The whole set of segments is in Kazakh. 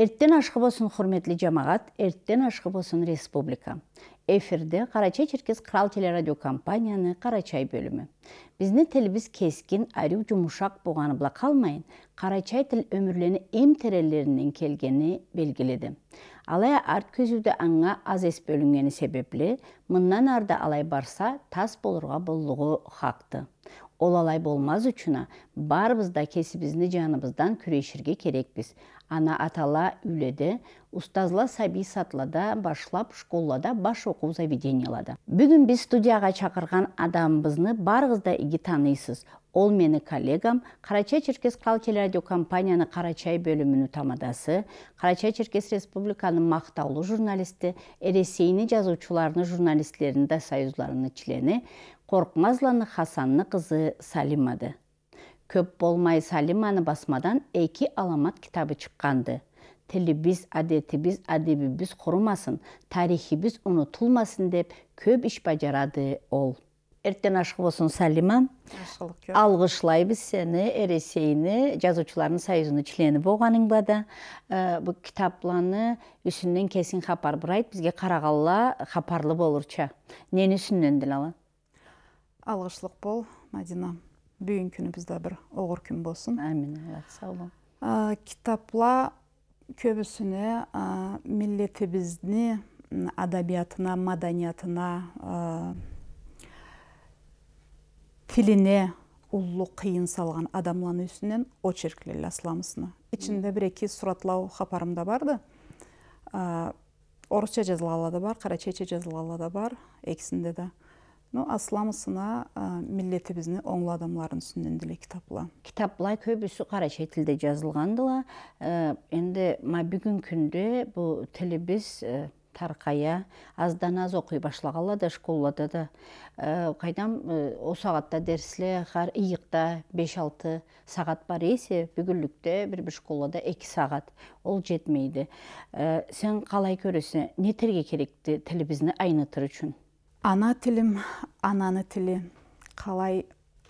эрттен ашқы болсун урметтүү жамағат, эрттен ашқы болсун республика эфирде қарачай черкес крал телерадиокомпанияны Қарачай бөлімі. бөлүмү биздин тилибиз кескин арю жумушак болгону була калмайын кара тил өмүрлени эм терелеринен келгени белгиледи алай арт көзүүдө аңа аз эс себепле мындан арда алай барса тас болурға боллугу хакты олалай алай болмаз үчүн барбызда да жаныбыздан күрешірге керекпиз ана атала үледі, ұстазла саби сатлада башлап школада баш оқу заведениялада Бүгін біз студияға чакырган адамыбызны бар да иги тааныйсыз ол мені коллегам қарачай черкес кал телерадиокомпанияны Қарачай бөлімінің тамадасы қарачай черкес республиканын мақтаулы журналисти рсейни жазуучуларынын журналисттеринин да союздарынын члени қорқын Хасанны қызы Салимады. Көп болмай Салиманы басмадан әйкі аламат кітабы чыққанды. Тілі біз, адеті біз, адебі біз құрымасын, тарихи біз ұнытылмасын деп көп іш бажарады ол. Әрттен ашқы болсын Салима. Ашылық Алғышылай біз сені, әресейіні, жазучыларының сайызыны чіленіп оғаның бада. Э, Бұл кітапланы үшіннен кесін қапар бұрайды, бізге қарағалла қапарлы болырша Нені ала? алғышлық бол мәдина бүгінгі күні бізде бір оғыр күн болсын әмин сау бол ә, кітапла көбісіне ә, милетибизни адабиятына, маданиятына ә, тіліне ұллы қиын салған адамланы үстінен очерклер асламысына ішінде бір екі сұратлау хапарымда барды ә, орысша да бар карачече жазылғалы да бар екісінде де да. Ну, асламысына милletimizni оңлы адамларын үстүнөн деле китаплар. Китаплар көбүсү кара чет тилде жазылгандыла. Енді э, ма бүгүн күндө бу тилибиз э, таркая, аздан аз окуй башлагала да школада да. Э, кайдам о сағатта дерсле хар иықта 5-6 сағат бар есе, бүгүнлүктө бір бир школада 2 сағат. Ол жетмейді. Сен қалай көрөсүң, не терге керекти тилибизни айнытыр үчүн? ана тілім ананы тілі қалай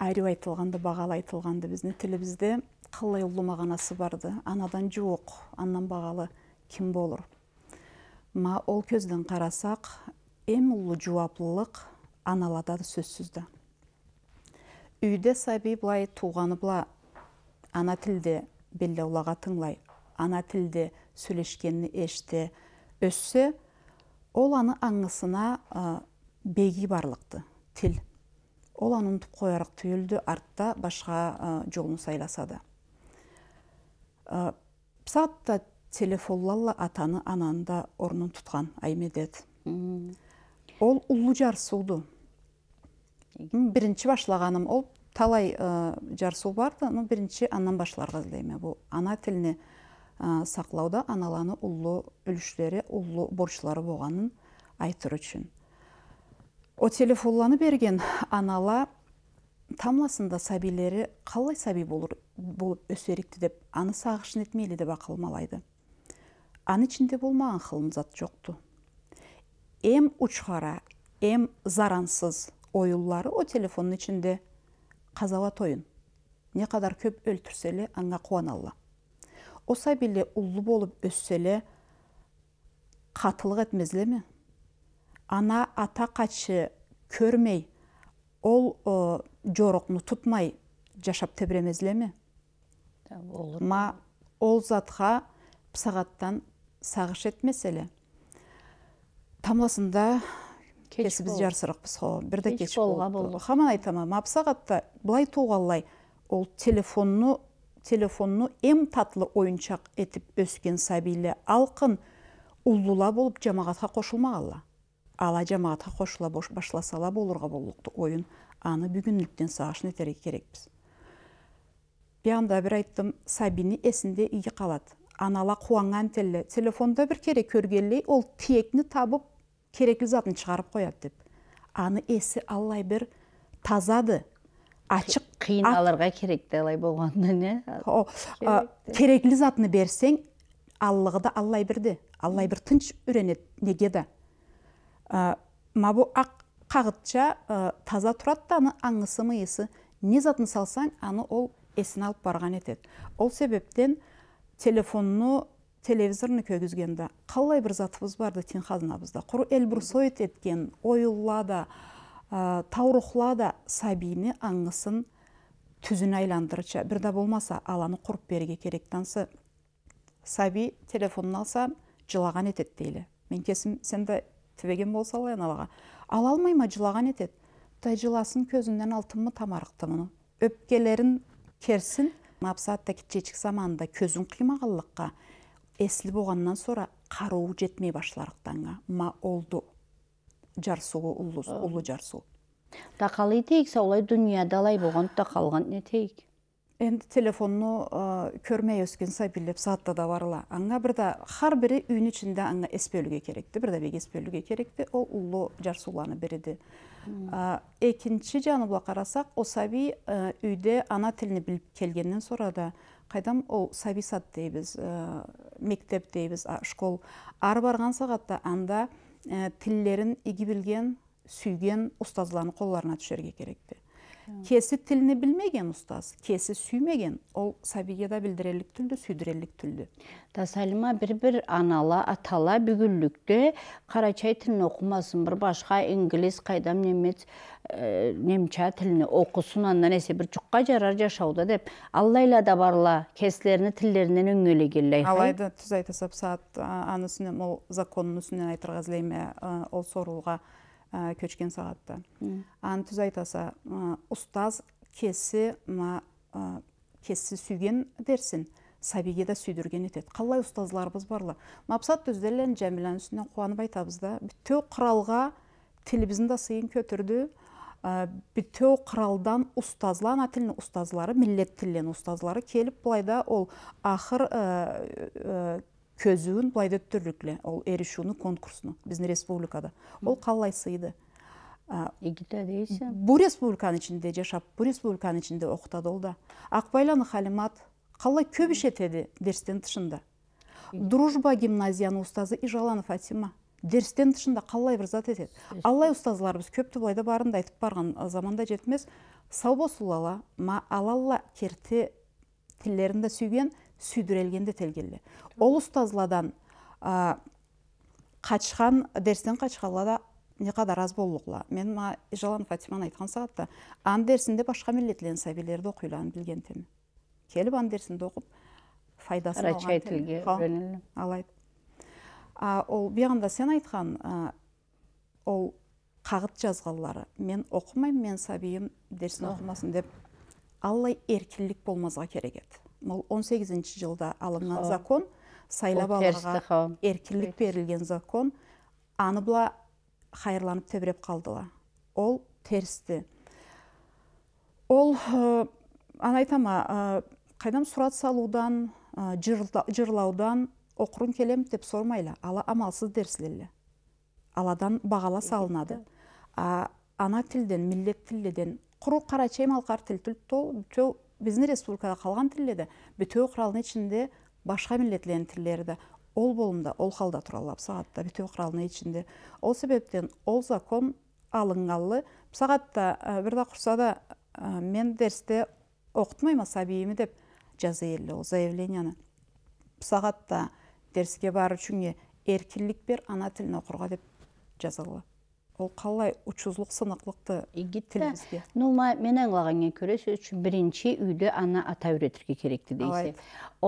әрі айтылғанды бағалы айтылғанды біздің тілімізде қалай ұлы мағынасы барды анадан жоқ аннан бағалы кім болыр ма ол көзден қарасақ ең ұлы жуаплылық аналардан сөзсізді. да үйде сәби былай туғаны бұла ана тілде белді ұлаға тыңлай ана тілде сөйлешкені еште өссе ол аны аңысына беги барлықты, тіл. ол аны унутуп қойарық түйілді, артта башқа жолун сайласады саатта телефонлалла атаны ананы да орнун туткан аймедет ол улуу жарысууду Бірінші башлаганым ол талай жарсу барды, но бірінші биринчи андан башларга Бұл ана тилини сақлауда аналаны улуу үлүштөрү улуу боршылары болғанын айтыр үшін о телефонланы берген анала тамласында сабилері қалай саби болыр, болып өсерікті деп аны сағышын етмейлі деп ақылмалайды аны ішінде болмаған қылымзат зат жоқты эм ұчқара, эм зарансыз ойыллары о телефонның ішінде қазала тойын не қадар көп өлтірселе аңа алла. о сәбиле ұлы болып өсселе қатылық етмезле ме ана ата качы көрмей ол жорукну тутмай жашап тебіреміз ме? ма ол затқа сағаттан сағыш етмес эле тамласында кесибиз жарсырыкпыз бірді кеш кеч болды хаман айтама, ма былай туғалай, ол телефонну телефонну эм татлы оюнчак етіп өскен сабиле алкын болып, болуп жамағатқа алла ала жамаатка кошула башласала болорго болукту оюн аны бүгүнлүктөн сагышын этере керекпиз биягында бир айттым сабини эсинде ийи калат анала кубанган телле телефондо бир керек көргенлей ол тиекни табып керектүү затын чыгарып коет деп аны эси аллай бир тазады ачык кыйын аларга керек да алай э? керекли затын берсең аллыгы да аллай бирди аллай бир тынч үйренет неге да мабу ақ қағытша ә, таза тұрады да аны аңысы мыйысы не затын салсаң аны ол есін алып барған етеді ол себептен телефонны телевизорны көгізгенде қалай бір затыбыз барды қазынабызда құр эльбурсоид еткен ойыллада, да ә, таурухла да аңысын түзін айландырыча бір да болмаса аланы құрып берге керек тансы сәби телефонын алса жылаған етеді дейлі мен кесім түбеген болса алайын алаға ала алмай ма жылаған етеді құдай жыласын көзімнен алтынмы тамарықты мұны өпкелерін керсін мапсатта чечик заманында көзін қимағанлыққа есіл болғаннан соңра қаруы жетмей башыларықтанға. ма олды жарсуы ұлы ұлы жарсу тақалый дейік саулай дүниеде алай болған тақалған не Енді телефонну көрмей өскен сай білеп саатта да барыла. Аңға бірді қар бірі үйін ішінде аңға эспелуге керекті, бірді бек беге керекті, ол ұллы жарсуланы береді. Екінші жаны бұла қарасақ, о саби үйде ана тіліні біліп келгеннен сонра да қайдам ол саби сат дейбіз, мектеп дейбіз, школ. Ар барған сағатта анда тілдерін егі білген, сүйген ұстазыланы қолларына түшерге керекті кесі тіліні білмеген ұстаз кесі сүймеген ол сәбиге да білдірерлік сүйдірелік түлді. Да, бір бір анала атала бүгүнлүктө карачай тіліні оқымасын бір, башқа инглиз қайдам немец ә, немча тіліні оқысын андан есе бір чукка жарар жашоодо деп аллайла да барла тіллерінен тилдеринен өңөлегиле алайда түз айта сапсаат анысыне ол законунун үстүнөн ол соруулга көчкен сағатта аны түз айтаса ұстаз кесі кесі сүйген дерсін сәбиге да сүйдірген етет қалай ұстазларыбыз барлы мапсат өздерін жәмиләнің үсінден қуанып айтабыз да бүтеу құралға тіліміздің да сыйын көтірді бүтеу құралдан ұстазлан ана тілінің ұстазлары милет тілінің ұстазлары келіп былай да ол ақыр көзуін былай деп ол эришүүнү конкурсыны біздің республикада ол қалай сыйды Бұл республикан бул республиканын ичинде жашап бул республиканын ішінде оқытады ол да халимат қалай көп иш дерстен тышында дружба гимназиянын устазы ижаланов Фатима. дерстен тышында қалай бір зат етеді алай устазларыбыз көптү былай да айтып барған заманда жетмес салбосулала ма алалла керте сүйген сүйдірелгенде тәлгелі. ол ұстазладан ә, қачқан дерстен не неқадар аз болуғла мен ма фатиман айтқан сағатта ан дерсінде башқа миллетлен сәбилерді оқиылан білген тем келіп ан оқып файдасын алған тілге алайды ол бияғында сен айтқан ол қағыт жазғалары. мен оқымаймын мен сәбиім дерсін оқымасын деп аллай еркінлік болмазға керек еді ол 18 жылда алынған закон сайлап алуға еркіндік берілген закон аны бұла қайырланып төбіреп қалдыла ол терісті ол ана айтама қайдам сұрат салудан ә, жырлаудан оқырын келем деп сормайла ала амалсыз дерслелі аладан бағала салынады а, ана тілден миллет тілден құру қарачай малқар тіл тіл то Біздің республикада қалған тілдерді бүтөө құралының ішінде башка милдетлердин тілдері де ол болымда, ол халда тұралап сағатта бүтеу құралының ішінде ол себептен ол закон алынғалы Сағатта бір да мен дерсте ма асабийими деп жаза елі ол заявленияны Сағатта дерске бару үшінге эркиндик бер ана тілін окурга деп жазылы ол қалай учузлук сынықлыкты ну мен аңлаганга көрө үчүн үйдө ана ата үйрөтүргө керекті дейсе.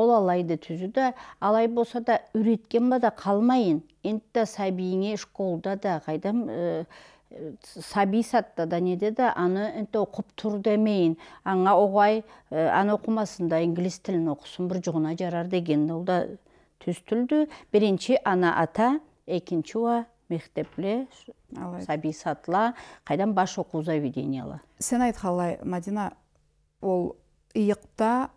ол алайды түзү да алай болса да үйрөткөн бада калмайын қалмайын. да сабийиңе школда да кайдам э, э, саби сатта да неде да аны энте окуп тур демейин аңа оғай, аны э, окумасын да инглиз тилин окусун бир жарар деген ол да түз түлдү биринчи ана ата экинчи мектепле, саби қайдан кайдан баш оқу заведен ела. Сен айт қалай, Мадина, ол иықта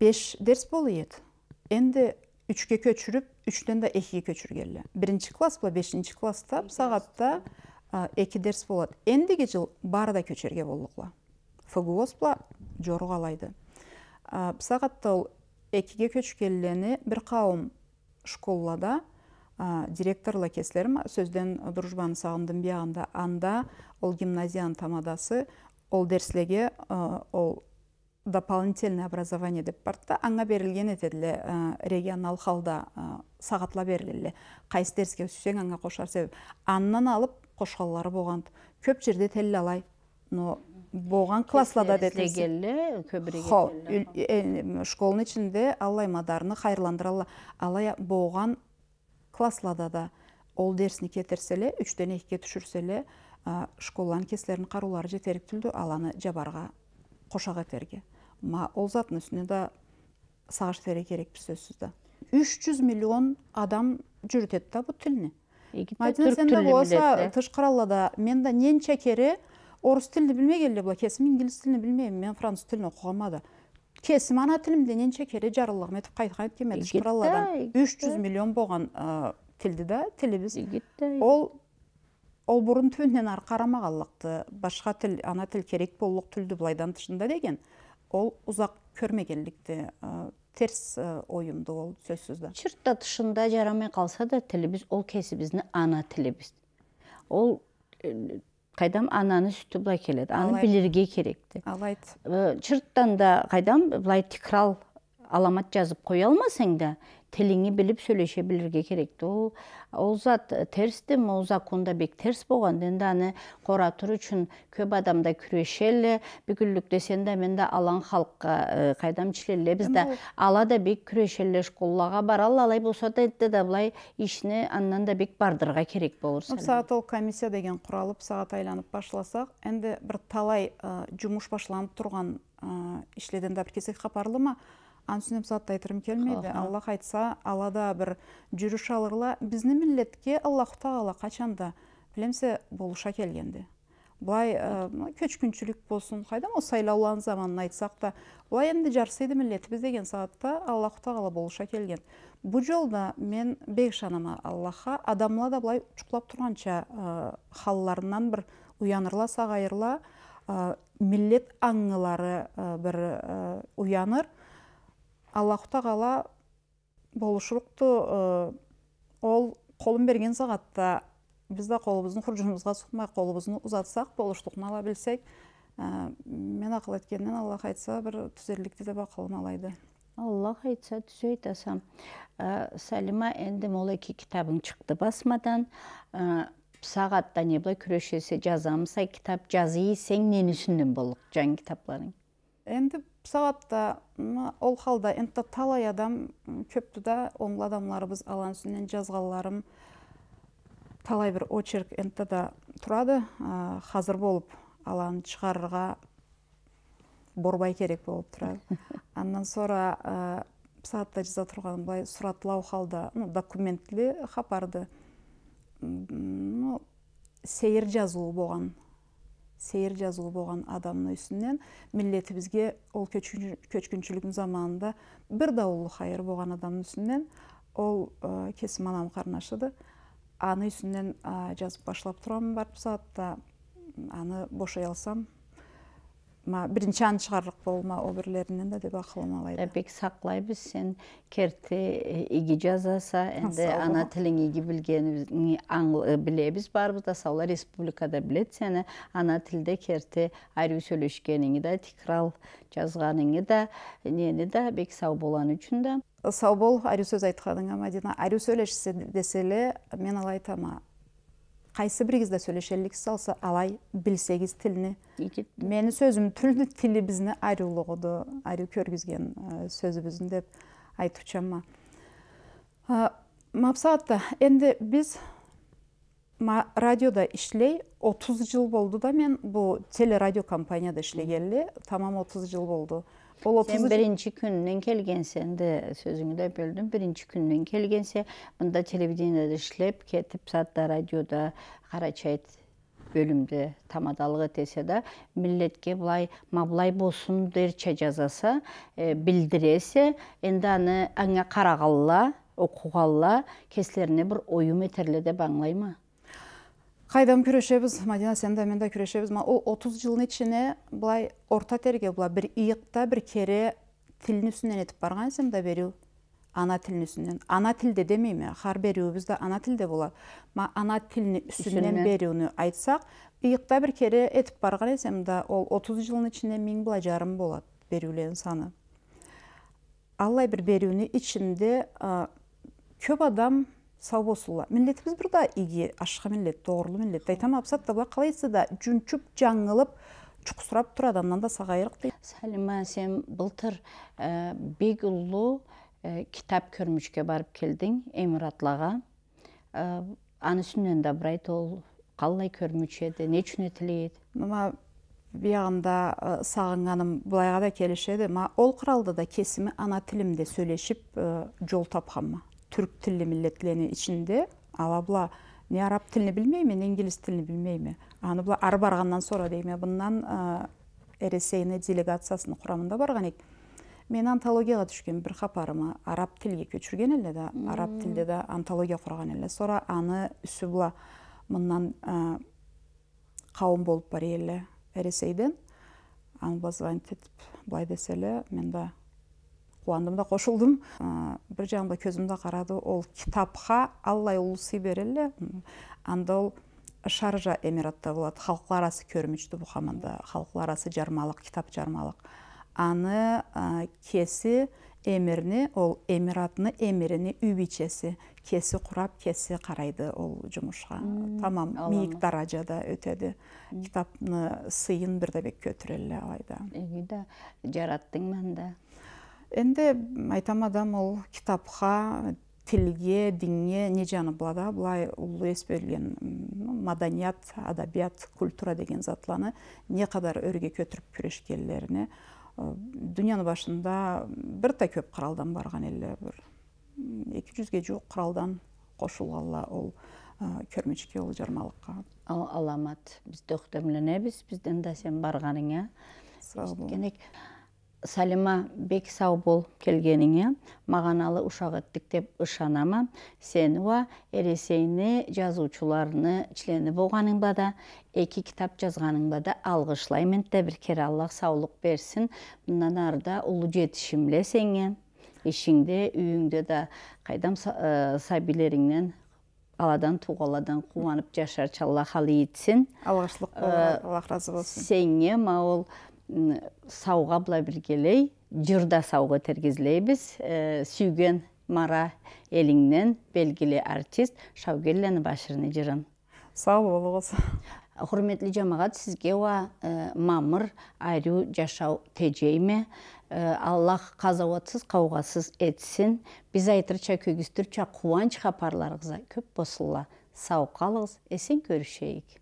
5 дерс болы ет. Энді 3-ке көчіріп, 3-тен да 2 ге көчіргелі. 1-ші класс бұл, 5-ші класс тап, сағатта 2 дерс болы. Энді жыл барыда көчерге болдықла. бұл. Фүгі ос бұл, ол 2 ге көчіргелі, бір қауым шқолыла директор лакеслерим сөзден дружбаны сагындым биягында анда ол гимназияның тамадасы ол дерслеге ол дополнительное образование деп барты, аңа берілген этед регионал халда сағатла берілілі, қайсы кайсы дерске аңа қошар себеп алып қошқалылары болғанды. көп жерде тәлі алай но болған классларда детиле аллай мадарыны кайырландыра алай болған класслада да ол дерсін кетірсе эле үчтөн экиге түшүрсө эле школанын жетерік каруулары аланы ал аны жабарга кошо кетерге ол заттын үстүнө да сагыш тере керекпиз сөзсүз да үч миллион адам жүрүтөт да бул тилни мадина болса болсо да мен да ненче орус тилин эле була кесим инглиз тилин билбейм мен француз тилин окугам да кесім ана тілімденен шекере жарылығым етіп қайтқан демеді шықыраладан 300 миллион болған тілді да тіліміз ол ол бұрын түбінен ары қарамағанлықты башқа тіл ана тіл керек болулық тілді былайдан тышында деген ол ұзақ көрмегенлікті терс ойымды ол сөзсіз да чыртта тышында жарамай қалса да тіліміз ол кесібіздің ана тіліміз ол қайдам ананы сүті былай келеді аны білерге керек алайт чырттан да қайдам былай текрал аламат жазып қоя алмасаң да тіліңі біліп сөйлеше билирге керек ол зат терс де могул законда бек терс болгон енді аны коратыр үшін көп адамда күрешелі күрөшөлү бүгүнлүктө сен да мен да алаң халыкка кайдамчы эле биз да ала да бек алай болсо да да былай ишни андан да бек бардырға керек болур ол комиссия деген құралып сағат айланып башласақ энди бір талай жумуш башланып тұрған ішледен да бір кезек ма анын үстіне затты айтырым келмейді аллах айтса алада бір жүріш алырла біздің милетке Аллах тағала қашанда білемсе болуша келгенде былай э, көчкүнчүлүк болсын, кайда ол сайлаулан заманын айтсак да былай енді жарсыйды милletибиз деген саатта Аллах тағала болуша келген Бұл жолда мен бек Аллаха, аллахка адамла да былай учкулап тұрғанша, э, халларынан бір уянырла сагайырла э, миллет аңылары бір уяныр аллаху тағала болушылықты э, ол қолын берген сағатта біз да қолымыздың құржынымызға сұқмай қолымызды ұзатсақ болушылықын ала білсек э, мен ақыл еткеннен аллах айтса бір түзерлікті деп ақылын алайды аллах айтса түзей айтасам ә, сәлима енді ол китабың кітабың шықты басмадан сағатта не былай күрешесе ай кітап жазы сен ненісінен болып жаң кітапларың енді сағатта ол халда енді талай адам көпті да оңлы біз алан үстүнөн жазғанларым талай бір очерк енді да тұрады қазір болып алан шығарырға борбай керек болып тұрады. андан sonra сағатта жаза тұрған былай қалда халда ну документли хабарды ну Сейір жазуы болған адамның үстінен бізге ол көчкіншілігін заманында бір дауылы хайыр болған адамның үстінен ол ә, кесім анам қарнашыды аны үстінен жазып башлап тұрамын барып сатта аны бошай алсам ма биринчи аны шығарлық болма оберлеринен де да деп акылмалайт эпик ә, саклайбыз сен керте иги жазаса энди ана тилин иги аң билебиз баарыбыз да саула республикада билет сени ана тилде керте айрым сүйлөшкениңи да тикрал жазганыңы да нени да бек сау болан үчүн да сау бол айрым сөз айтканыңа мадина айрым сөйлешсе десе мен алай айтам қайсы бір кезде сөйлешелік салса алай білсегіз тіліне мені сөзім тілі тілі бізні айрылығыды айры көргізген бізін, деп айтучама Мапсаатты, енді біз радиода ішлей 30 жыл болды да мен бұл телерадио компанияда ішлегелі тамам 30 жыл болды Ол Сен бірінші күннен келгенсен де сөзіңді де бөлдім. Бірінші күннен келгенсе, мында телевидениеде ішлеп, кетіп сатта радиода қарачайт бөлімде тамадалығы тесе да милletке былай мабылай болсын дерче жазаса ә, білдіресе енді аны аңа қарағалла оқуғалла кеслеріне бір ойым етерлі деп қайдан күрешебіз, мадина сен да мен да күрешебіз. ол 30 жылын ичине былай орта терге, була бир ыйыкта бир кере тілін үстүнөн етіп барған да ана тілін үсінден. ана тілде демейм Хар берүүбүз да ана болады. Ма ана тилинин үсінден берүүнү айтсақ, иықта бір кере этип барған эсем ол 30 жылдын ичинде миң былай жарым болады берүүлөрдүн саны Аллай бір берүүнүн ичинде көп адам сау болсула Милетіміз бұрда иги ашка милет, доорлу милет. айтам апсат таба калайсы да жүнчүп жаңылып чуксурап тұр адамнан да сагайрык дейт салима сен былтыр ә, э, бек улуу э, китап көрмүшкө барып келдиң эмиратлага ә, э, анын үстүнөн да бир ол калай көрмүч эди эмне үчүн этилейт мына биягында сагынганым булайга да келишеди ма ол құралды да кесими ана тилимде сүйлөшүп жол тапканмын түрк тілі миллетлени ішінде, ала була не араб тилини билмейми не инглиз тилини билмейми аны бұла ары баргандан сора дейме бундан рсейне делегациясынын құрамында барған ек. мен антологияға түшкен бір капарыма араб тилге көчүргөн эле да араб тилде да антология курган эле сора аны үсү була мындан ә, болып болуп барели эресейден аны былай десе мен да қуандым да қошылдым ә, бір жағымда көзімді қарады ол кітапқа аллай сый берелі анда ол шаржа эмиратта болады халқлар арасы көрмүчтү бухаманда халқлар арасы жармалык китап жармалык аны ә, кеси эмирни ол эмиратны эмирини үйбичесі кесі құрап, кесі қарайды ол жумушка тамам бийик даражада өтөдү китаптын сыйын бирдебек көтөрөлү алайда жараттың енді айтам адам ол кітапқа тілге дінге не жаны бұлада, былай ұлы ес берілген маданият адабият культура деген затланы не қадар өрге көтіріп күрешкенлеріне дүниенің башында та көп құралдан барған елі бір 200ге жуук құралдан қосылғанла ол көрмечке ол жармалыққа ал аламат біз тоқтамленебіз бізден да сен барғаныңа сау салима бек сау бол келгеніңе мағаналы ушак эттик деп ышанама сен уа эресейни жазуучуларыны члени бада да эки китап жазганыңба да тәбір аллах саулық берсін. мындан арда да улуу жетишим эле үйіңде ишиңде үйүңдө да кайдам аладан туғаладан қуанып, жашарчы аллах алы етсін. Ә, аллах разы болсын сенге маул сауға бұла білгелей жырда сауға тергізлейбіз ә, э, сүйген мара еліңнен белгілі артист шаугеллені башырны жырын сау болыңыз құрметті жамағат сізге уа э, мамыр айру жашау тежейме э, аллах қазауатсыз қауғасыз етсін біз айтырша көгістірча қуанч хапарларыңызға көп босылла сау қалыңыз есен көрішейік